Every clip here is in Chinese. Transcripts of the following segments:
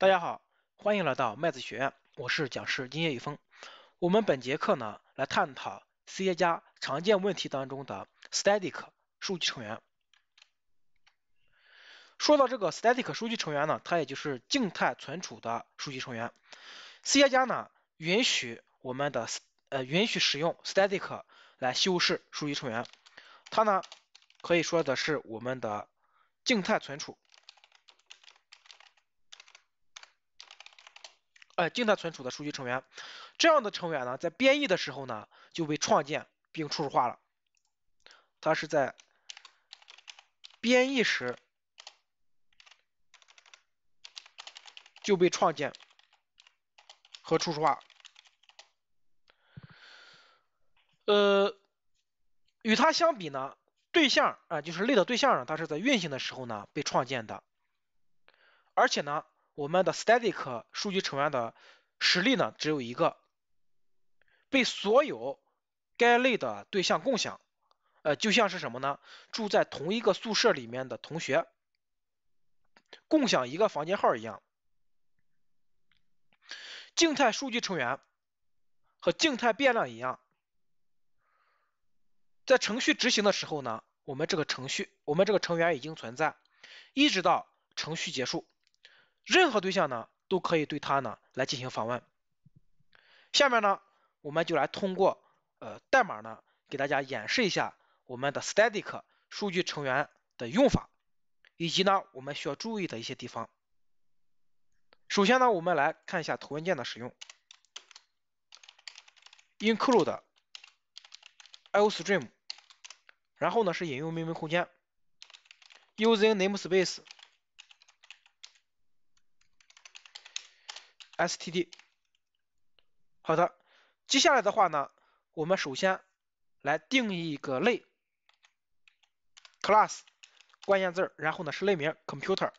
大家好，欢迎来到麦子学院，我是讲师金叶雨峰。我们本节课呢，来探讨 C 加加常见问题当中的 static 数据成员。说到这个 static 数据成员呢，它也就是静态存储的数据成员。C 加加呢，允许我们的呃允许使用 static 来修饰数据成员，它呢可以说的是我们的静态存储。呃，静态存储的数据成员，这样的成员呢，在编译的时候呢就被创建并初始化了，它是在编译时就被创建和初始化。呃，与它相比呢，对象，啊，就是类的对象呢，它是在运行的时候呢被创建的，而且呢。我们的 static 数据成员的实力呢，只有一个，被所有该类的对象共享，呃，就像是什么呢？住在同一个宿舍里面的同学，共享一个房间号一样。静态数据成员和静态变量一样，在程序执行的时候呢，我们这个程序，我们这个成员已经存在，一直到程序结束。任何对象呢，都可以对它呢来进行访问。下面呢，我们就来通过呃代码呢，给大家演示一下我们的 static 数据成员的用法，以及呢我们需要注意的一些地方。首先呢，我们来看一下头文件的使用，include iostream，然后呢是引用命名空间，using namespace。std。好的，接下来的话呢，我们首先来定义一个类，class 关键字，然后呢是类名 computer，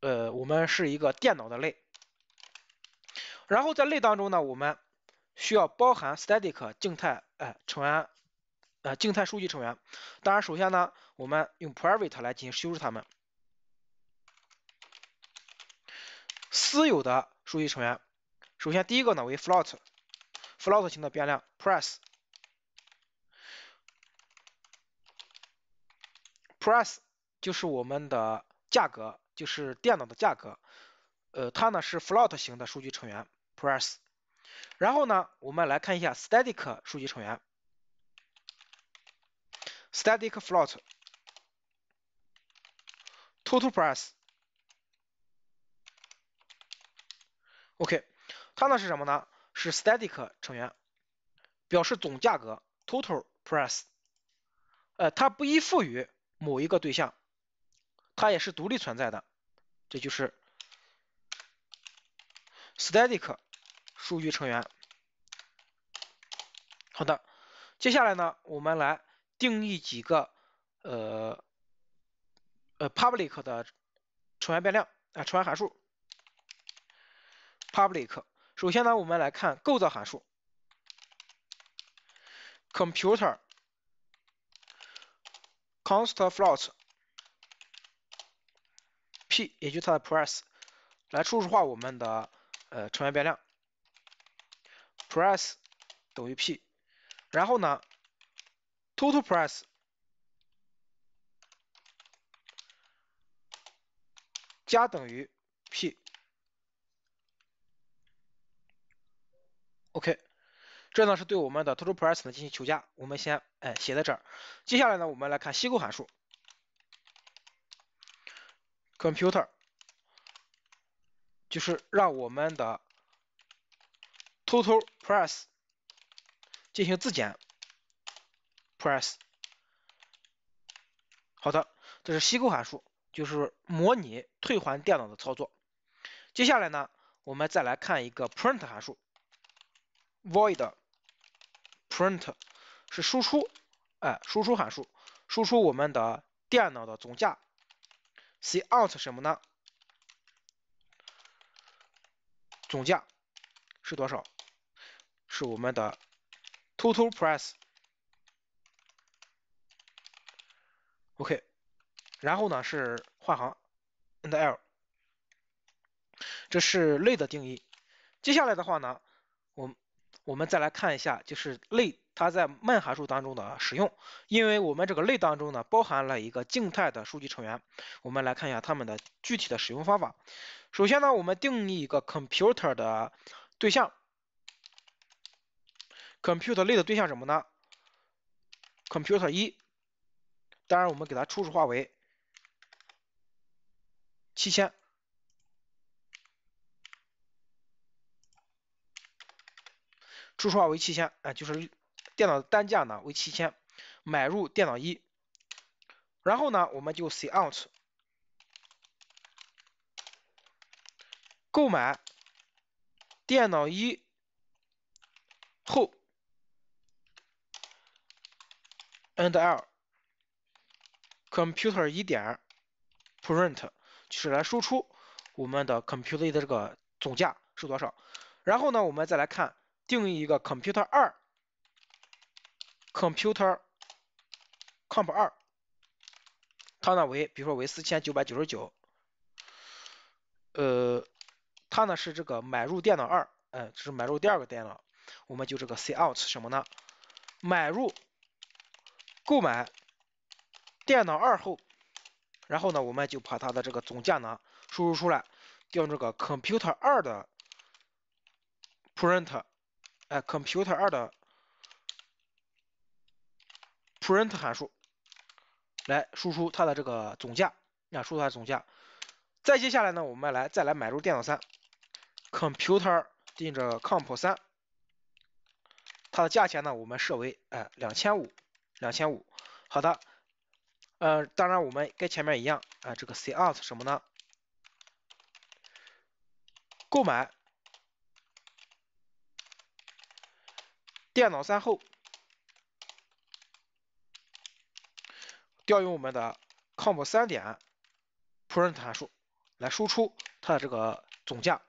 呃，我们是一个电脑的类。然后在类当中呢，我们需要包含 static 静态呃成员呃静态数据成员。当然，首先呢，我们用 private 来进行修饰它们。私有的数据成员，首先第一个呢为 float，float 型的变量 p r e s s p r e s s 就是我们的价格，就是电脑的价格，呃，它呢是 float 型的数据成员 p r e s s 然后呢，我们来看一下 static 数据成员，static float total price。OK，它呢是什么呢？是 static 成员，表示总价格 total price，呃，它不依附于某一个对象，它也是独立存在的，这就是 static 数据成员。好的，接下来呢，我们来定义几个呃呃 public 的成员变量啊，成员函数。public，首先呢，我们来看构造函数。computer，const float p，也就是它的 price，来初始化我们的呃成员变量。price 等于 p，然后呢，total price 加等于 p。OK，这呢是对我们的 total price 呢进行求加，我们先哎写在这儿。接下来呢，我们来看西构函数 computer，就是让我们的 total price 进行自检 price。好的，这是西构函数，就是模拟退还电脑的操作。接下来呢，我们再来看一个 print 函数。void print 是输出，哎，输出函数，输出我们的电脑的总价，cout 什么呢？总价是多少？是我们的 total price。OK，然后呢是换行 endl。这是类的定义。接下来的话呢，我。们我们再来看一下，就是类它在 main 函数当中的使用，因为我们这个类当中呢包含了一个静态的数据成员，我们来看一下它们的具体的使用方法。首先呢，我们定义一个 computer 的对象，computer 类的对象什么呢？computer 一，当然我们给它初始化为七千。输出号为七千，啊，就是电脑的单价呢为七千，买入电脑一，然后呢我们就 s e e out，购买电脑一后，end l computer 一点 print，就是来输出我们的 computer 的这个总价是多少，然后呢我们再来看。定义一个 computer 二，computer comp 二，它呢为比如说为四千九百九十九，呃，它呢是这个买入电脑二，嗯，这是买入第二个电脑，我们就这个 s h e out 什么呢？买入，购买电脑二后，然后呢我们就把它的这个总价呢输入出来，用这个 computer 二的 print。哎，computer 二的 print 函数来输出它的这个总价，啊，输出它总价。再接下来呢，我们来再来买入电脑三，computer 订着 comp 三，它的价钱呢，我们设为哎两千五，两千五。好的，呃，当然我们跟前面一样，啊，这个 c out 什么呢？购买。电脑三后调用我们的 comp 三点 print 函数来输出它的这个总价。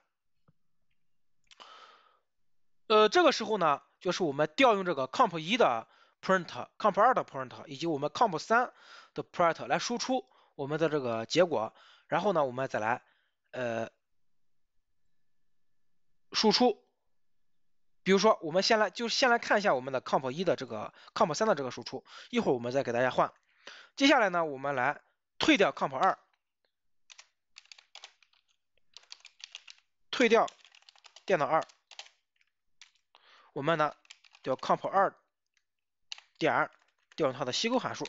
呃，这个时候呢，就是我们调用这个 comp 一的 print、comp 二的 print 以及我们 comp 三的 print 来输出我们的这个结果。然后呢，我们再来呃输出。比如说，我们先来就先来看一下我们的 comp 一的这个 comp 三的这个输出，一会儿我们再给大家换。接下来呢，我们来退掉 comp 二，退掉电脑二，我们呢叫 comp 二点调用它的吸沟函数，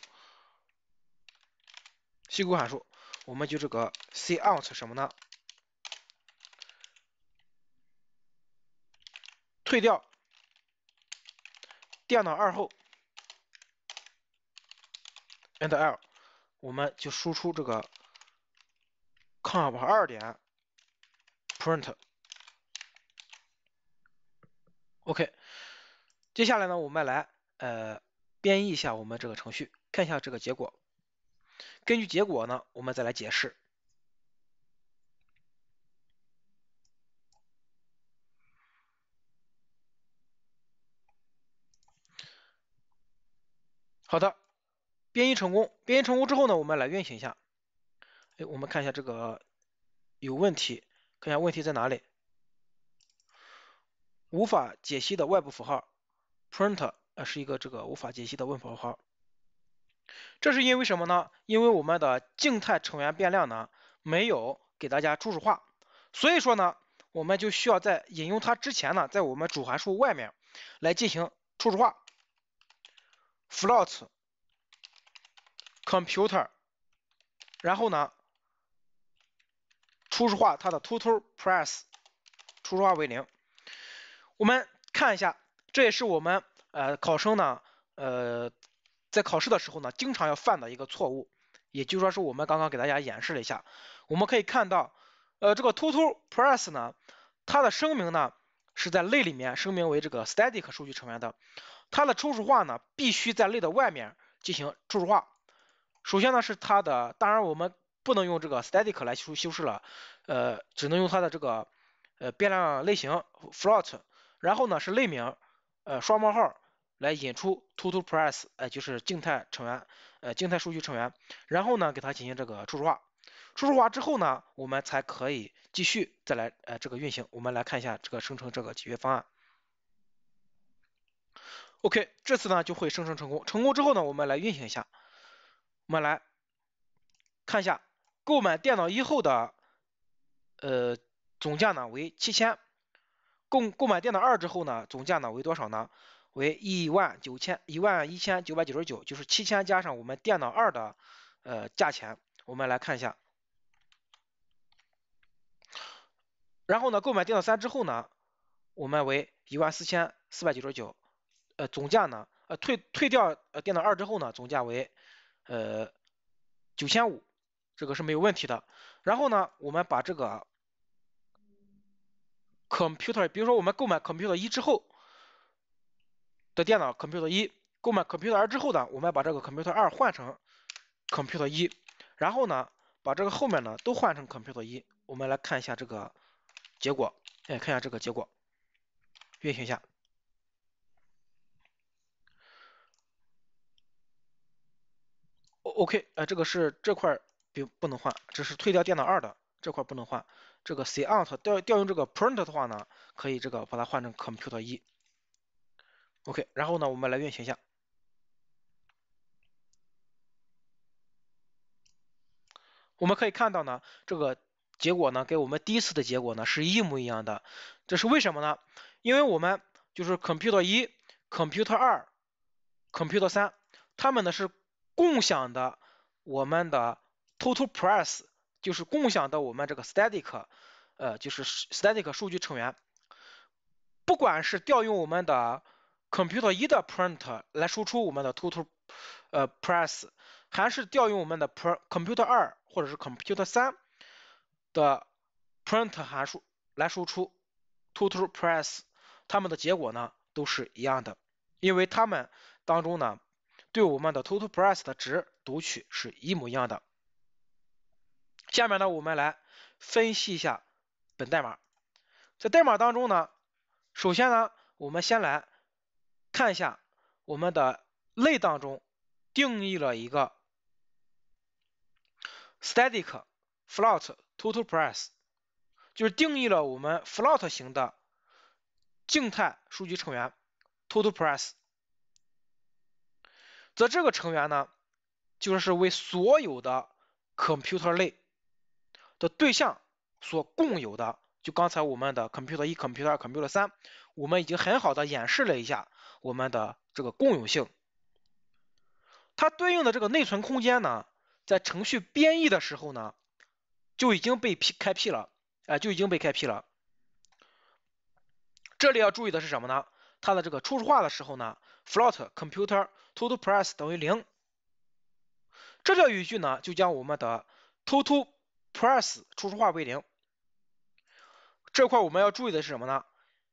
吸沟函数我们就这个 c out 什么呢？退掉电脑二后，and l，我们就输出这个 comp 二点 print。OK，接下来呢，我们来呃编译一下我们这个程序，看一下这个结果。根据结果呢，我们再来解释。好的，编译成功。编译成功之后呢，我们来运行一下。哎，我们看一下这个有问题，看一下问题在哪里。无法解析的外部符号 print，呃是一个这个无法解析的外部符号。这是因为什么呢？因为我们的静态成员变量呢没有给大家初始化，所以说呢，我们就需要在引用它之前呢，在我们主函数外面来进行初始化。float computer，然后呢，初始化它的 t o t o p r e s s 初始化为零。我们看一下，这也是我们呃考生呢呃在考试的时候呢，经常要犯的一个错误，也就是说是我们刚刚给大家演示了一下，我们可以看到呃这个 t o t o p r e s s 呢，它的声明呢。是在类里面声明为这个 static 数据成员的，它的初始化呢必须在类的外面进行初始化。首先呢是它的，当然我们不能用这个 static 来修修饰了，呃，只能用它的这个呃变量类型 float，然后呢是类名呃双冒号来引出 total p r e s s 哎就是静态成员呃静态数据成员，然后呢给它进行这个初始化。输入完之后呢，我们才可以继续再来呃这个运行。我们来看一下这个生成这个解决方案。OK，这次呢就会生成成功。成功之后呢，我们来运行一下。我们来看一下购买电脑一后的呃总价呢为七千，购购买电脑二之后呢总价呢为多少呢？为一万九千一万一千九百九十九，就是七千加上我们电脑二的呃价钱。我们来看一下。然后呢，购买电脑三之后呢，我们为一万四千四百九十九，呃，总价呢，呃，退退掉呃电脑二之后呢，总价为呃九千五，这个是没有问题的。然后呢，我们把这个 computer，比如说我们购买 computer 一之后的电脑 computer 一，购买 computer 二之后呢，我们把这个 computer 二换成 computer 一，然后呢，把这个后面呢都换成 computer 一，我们来看一下这个。结果，哎，看一下这个结果，运行一下。O K，哎，这个是这块不不能换，这是退掉电脑二的这块不能换。这个 C out 调调用这个 print 的话呢，可以这个把它换成 computer 一。O K，然后呢，我们来运行一下。我们可以看到呢，这个。结果呢，跟我们第一次的结果呢是一模一样的。这是为什么呢？因为我们就是 computer 一、computer 二、computer 三，它们呢是共享的我们的 total press，就是共享的我们这个 static，呃，就是 static 数据成员。不管是调用我们的 computer 一的 print 来输出我们的 total 呃 press，还是调用我们的 pro computer 二或者是 computer 三。的 print 函数来输出 total price，它们的结果呢都是一样的，因为它们当中呢对我们的 total price 的值读取是一模一样的。下面呢我们来分析一下本代码，在代码当中呢，首先呢我们先来看一下我们的类当中定义了一个 static float total price 就是定义了我们 float 型的静态数据成员 total price，则这个成员呢，就是为所有的 computer 类的对象所共有的。就刚才我们的 computer 一、computer 二、computer 三，我们已经很好的演示了一下我们的这个共用性。它对应的这个内存空间呢，在程序编译的时候呢。就已经被批开辟了，哎，就已经被开辟了。这里要注意的是什么呢？它的这个初始化的时候呢，float computer total press 等于零。这条语句呢，就将我们的 total press 初始化为零。这块我们要注意的是什么呢？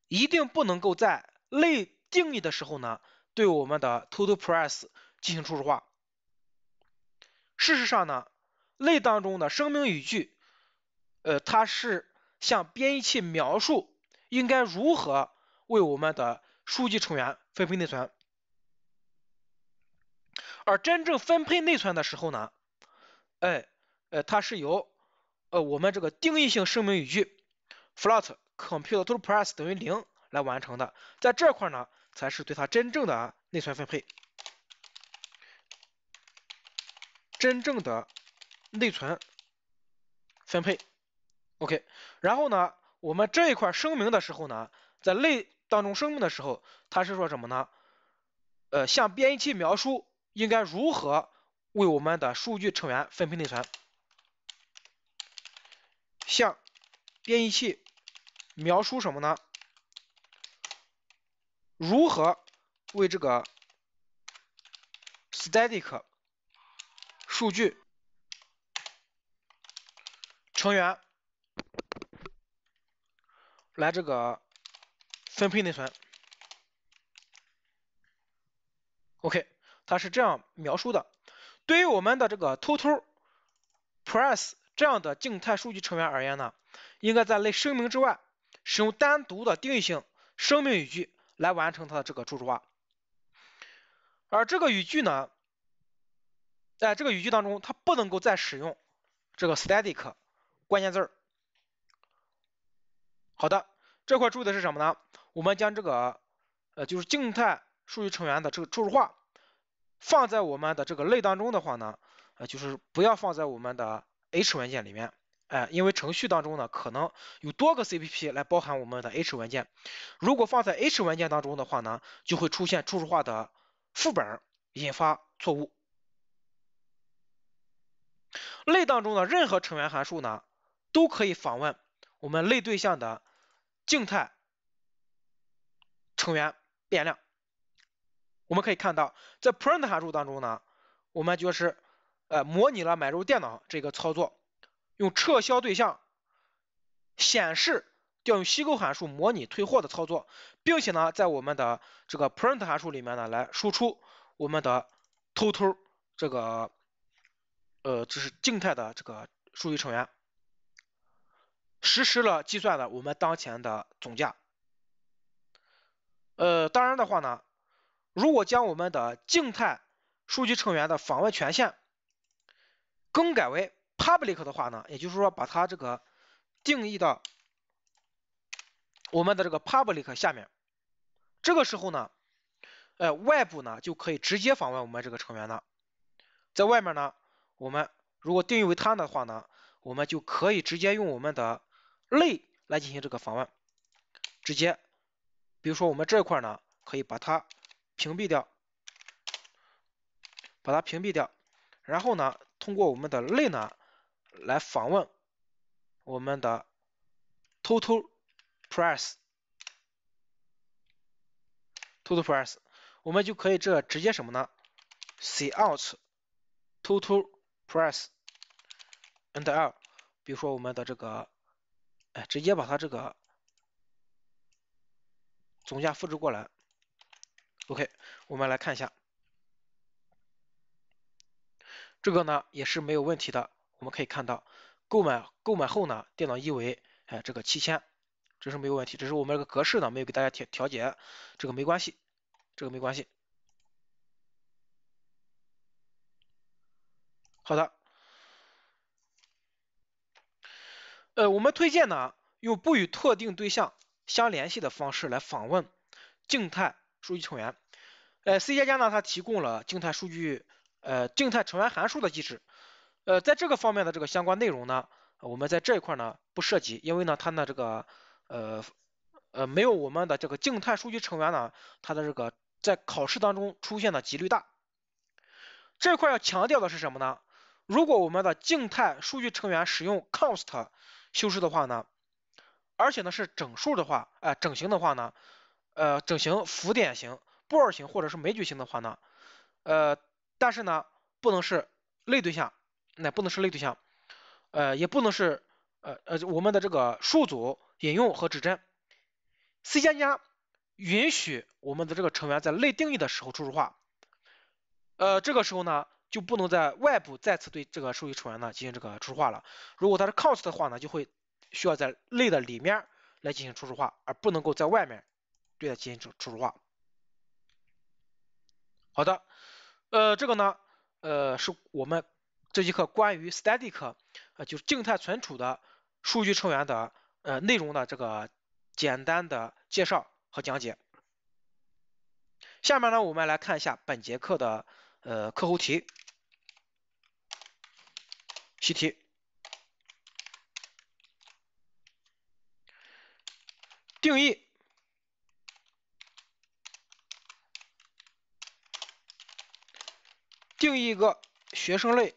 一定不能够在类定义的时候呢，对我们的 total press 进行初始化。事实上呢，类当中的声明语句。呃，它是向编译器描述应该如何为我们的数据成员分配内存，而真正分配内存的时候呢，哎，呃，它是由呃我们这个定义性声明语句 float compute_total_price 等于零来完成的，在这块儿呢，才是对它真正的内存分配，真正的内存分配。O.K.，然后呢，我们这一块声明的时候呢，在类当中声明的时候，它是说什么呢？呃，向编译器描述应该如何为我们的数据成员分配内存，向编译器描述什么呢？如何为这个 static 数据成员？来这个分配内存。OK，它是这样描述的：对于我们的这个 t o t a l p r e s s 这样的静态数据成员而言呢，应该在类声明之外使用单独的定义性声明语句来完成它的这个初始化。而这个语句呢，在这个语句当中，它不能够再使用这个 static 关键字。好的，这块注意的是什么呢？我们将这个呃，就是静态数据成员的这个初始化，放在我们的这个类当中的话呢，呃，就是不要放在我们的 H 文件里面，哎，因为程序当中呢，可能有多个 C P P 来包含我们的 H 文件，如果放在 H 文件当中的话呢，就会出现初始化的副本引发错误。类当中的任何成员函数呢，都可以访问我们类对象的。静态成员变量，我们可以看到，在 print 函数当中呢，我们就是呃模拟了买入电脑这个操作，用撤销对象显示调用虚构函数模拟退货的操作，并且呢，在我们的这个 print 函数里面呢，来输出我们的 total 这个呃就是静态的这个数据成员。实施了计算了我们当前的总价。呃，当然的话呢，如果将我们的静态数据成员的访问权限更改为 public 的话呢，也就是说把它这个定义到我们的这个 public 下面，这个时候呢，呃，外部呢就可以直接访问我们这个成员了。在外面呢，我们如果定义为它的话呢，我们就可以直接用我们的。类来进行这个访问，直接，比如说我们这块呢，可以把它屏蔽掉，把它屏蔽掉，然后呢，通过我们的类呢来访问我们的 total press，total press，我们就可以这直接什么呢？See out total press and l，比如说我们的这个。直接把它这个总价复制过来，OK，我们来看一下，这个呢也是没有问题的。我们可以看到，购买购买后呢，电脑一维哎这个七千，这是没有问题。只是我们这个格式呢没有给大家调调节，这个没关系，这个没关系。好的。呃，我们推荐呢用不与特定对象相联系的方式来访问静态数据成员。呃，C 加加呢，它提供了静态数据呃静态成员函数的机制。呃，在这个方面的这个相关内容呢，我们在这一块呢不涉及，因为呢，它的这个呃呃没有我们的这个静态数据成员呢，它的这个在考试当中出现的几率大。这块要强调的是什么呢？如果我们的静态数据成员使用 const。修饰的话呢，而且呢是整数的话，呃，整形的话呢，呃，整形、浮点型、布尔型或者是枚举型的话呢，呃，但是呢不能是类对象，那不能是类对象，呃，也不能是呃呃我们的这个数组引用和指针。C 加加允许我们的这个成员在类定义的时候初始化，呃，这个时候呢。就不能在外部再次对这个数据成员呢进行这个初始化了。如果它是 const 的话呢，就会需要在类的里面来进行初始化，而不能够在外面对它进行初初始化。好的，呃，这个呢，呃，是我们这节课关于 static，呃，就是静态存储的数据成员的呃内容的这个简单的介绍和讲解。下面呢，我们来看一下本节课的。呃，课后题，习题，定义，定义一个学生类，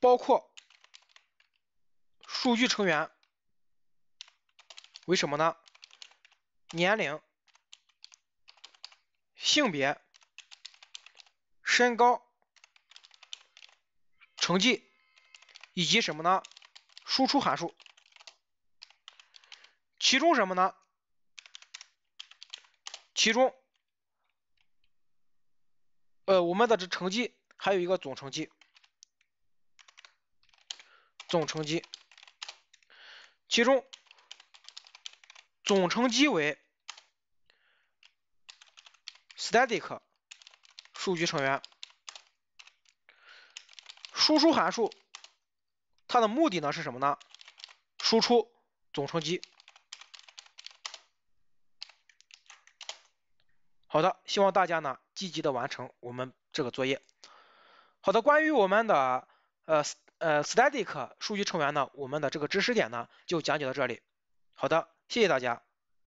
包括。数据成员为什么呢？年龄、性别、身高、成绩，以及什么呢？输出函数。其中什么呢？其中，呃，我们的这成绩还有一个总成绩，总成绩。其中总乘积为 static 数据成员，输出函数它的目的呢是什么呢？输出总乘积。好的，希望大家呢积极的完成我们这个作业。好的，关于我们的呃。呃，static 数据成员呢，我们的这个知识点呢就讲解到这里。好的，谢谢大家。